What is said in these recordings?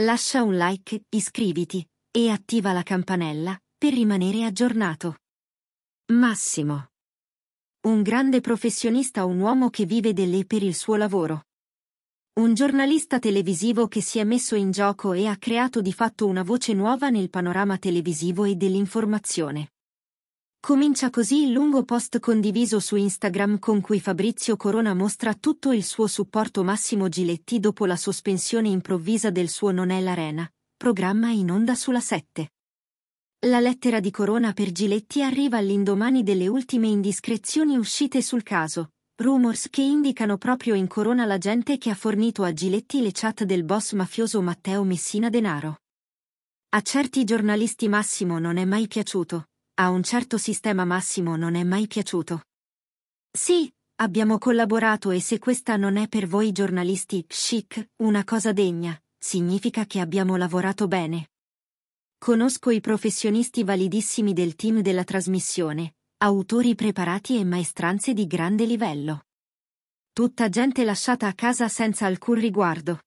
Lascia un like, iscriviti e attiva la campanella per rimanere aggiornato. Massimo. Un grande professionista, un uomo che vive delle per il suo lavoro. Un giornalista televisivo che si è messo in gioco e ha creato di fatto una voce nuova nel panorama televisivo e dell'informazione. Comincia così il lungo post condiviso su Instagram con cui Fabrizio Corona mostra tutto il suo supporto Massimo Giletti dopo la sospensione improvvisa del suo Non è l'Arena, programma in onda sulla 7. La lettera di Corona per Giletti arriva all'indomani delle ultime indiscrezioni uscite sul caso, rumors che indicano proprio in Corona la gente che ha fornito a Giletti le chat del boss mafioso Matteo Messina Denaro. A certi giornalisti Massimo non è mai piaciuto a un certo sistema massimo non è mai piaciuto. Sì, abbiamo collaborato e se questa non è per voi giornalisti chic una cosa degna, significa che abbiamo lavorato bene. Conosco i professionisti validissimi del team della trasmissione, autori preparati e maestranze di grande livello. Tutta gente lasciata a casa senza alcun riguardo.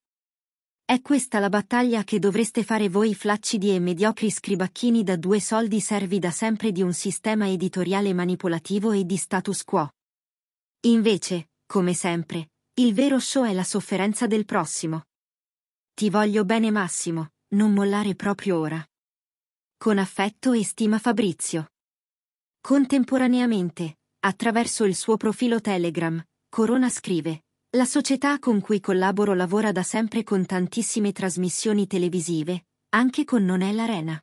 È questa la battaglia che dovreste fare voi flaccidi e mediocri scribacchini da due soldi servi da sempre di un sistema editoriale manipolativo e di status quo. Invece, come sempre, il vero show è la sofferenza del prossimo. Ti voglio bene Massimo, non mollare proprio ora. Con affetto e stima Fabrizio. Contemporaneamente, attraverso il suo profilo Telegram, Corona scrive la società con cui collaboro lavora da sempre con tantissime trasmissioni televisive, anche con Nonella Rena.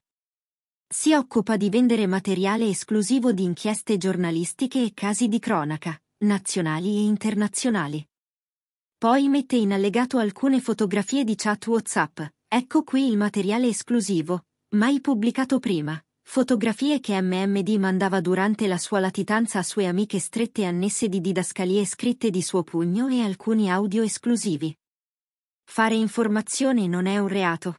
Si occupa di vendere materiale esclusivo di inchieste giornalistiche e casi di cronaca, nazionali e internazionali. Poi mette in allegato alcune fotografie di chat WhatsApp. Ecco qui il materiale esclusivo, mai pubblicato prima. Fotografie che MMD mandava durante la sua latitanza a sue amiche strette annesse di didascalie scritte di suo pugno e alcuni audio esclusivi. Fare informazione non è un reato,